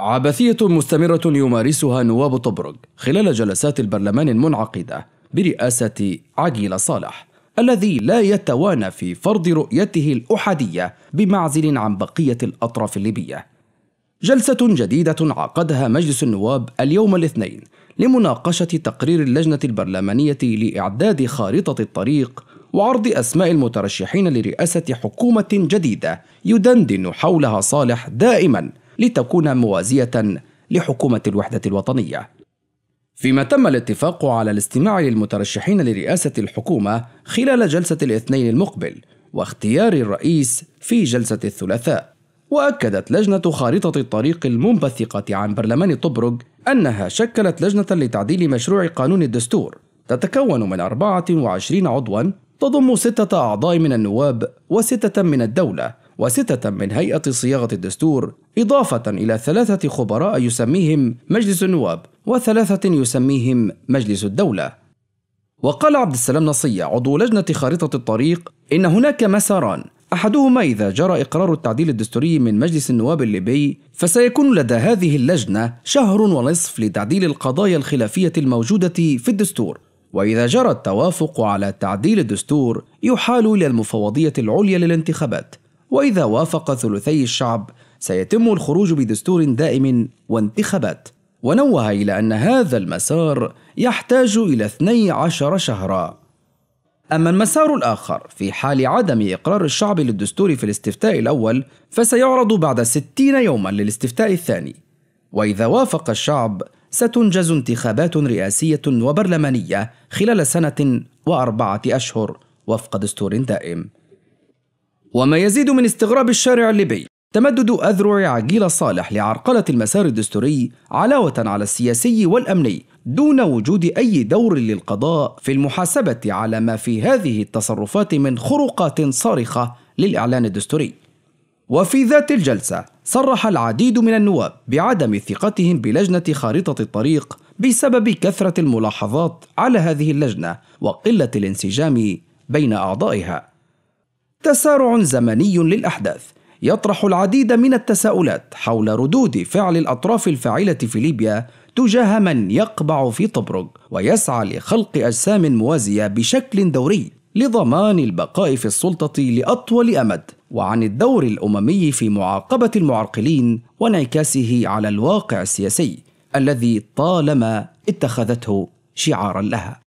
عبثية مستمرة يمارسها نواب طبرق خلال جلسات البرلمان المنعقدة برئاسة عقيل صالح الذي لا يتوانى في فرض رؤيته الأحادية بمعزل عن بقية الأطراف الليبية. جلسة جديدة عقدها مجلس النواب اليوم الاثنين لمناقشة تقرير اللجنة البرلمانية لإعداد خارطة الطريق وعرض أسماء المترشحين لرئاسة حكومة جديدة يدندن حولها صالح دائما لتكون موازية لحكومة الوحدة الوطنية. فيما تم الاتفاق على الاستماع للمترشحين لرئاسة الحكومة خلال جلسة الاثنين المقبل واختيار الرئيس في جلسة الثلاثاء. وأكدت لجنة خارطة الطريق المنبثقة عن برلمان طبرق أنها شكلت لجنة لتعديل مشروع قانون الدستور تتكون من 24 عضوا تضم ستة أعضاء من النواب وستة من الدولة وستة من هيئة صياغة الدستور إضافة إلى ثلاثة خبراء يسميهم مجلس النواب وثلاثة يسميهم مجلس الدولة وقال عبد السلام نصية عضو لجنة خارطة الطريق إن هناك مساران أحدهما إذا جرى إقرار التعديل الدستوري من مجلس النواب الليبي فسيكون لدى هذه اللجنة شهر ونصف لتعديل القضايا الخلافية الموجودة في الدستور وإذا جرى التوافق على تعديل الدستور يحال إلى المفوضية العليا للانتخابات وإذا وافق ثلثي الشعب سيتم الخروج بدستور دائم وانتخابات ونوه إلى أن هذا المسار يحتاج إلى 12 شهرا أما المسار الآخر في حال عدم إقرار الشعب للدستور في الاستفتاء الأول فسيعرض بعد 60 يوما للاستفتاء الثاني وإذا وافق الشعب ستنجز انتخابات رئاسية وبرلمانية خلال سنة وأربعة أشهر وفق دستور دائم وما يزيد من استغراب الشارع الليبي تمدد أذرع عجيل صالح لعرقلة المسار الدستوري علاوة على السياسي والأمني دون وجود أي دور للقضاء في المحاسبة على ما في هذه التصرفات من خروقات صارخة للإعلان الدستوري وفي ذات الجلسة صرح العديد من النواب بعدم ثقتهم بلجنة خارطة الطريق بسبب كثرة الملاحظات على هذه اللجنة وقلة الانسجام بين أعضائها تسارع زمني للأحداث يطرح العديد من التساؤلات حول ردود فعل الأطراف الفاعلة في ليبيا تجاه من يقبع في طبرق ويسعى لخلق أجسام موازية بشكل دوري لضمان البقاء في السلطة لأطول أمد وعن الدور الأممي في معاقبة المعرقلين وانعكاسه على الواقع السياسي الذي طالما اتخذته شعارا لها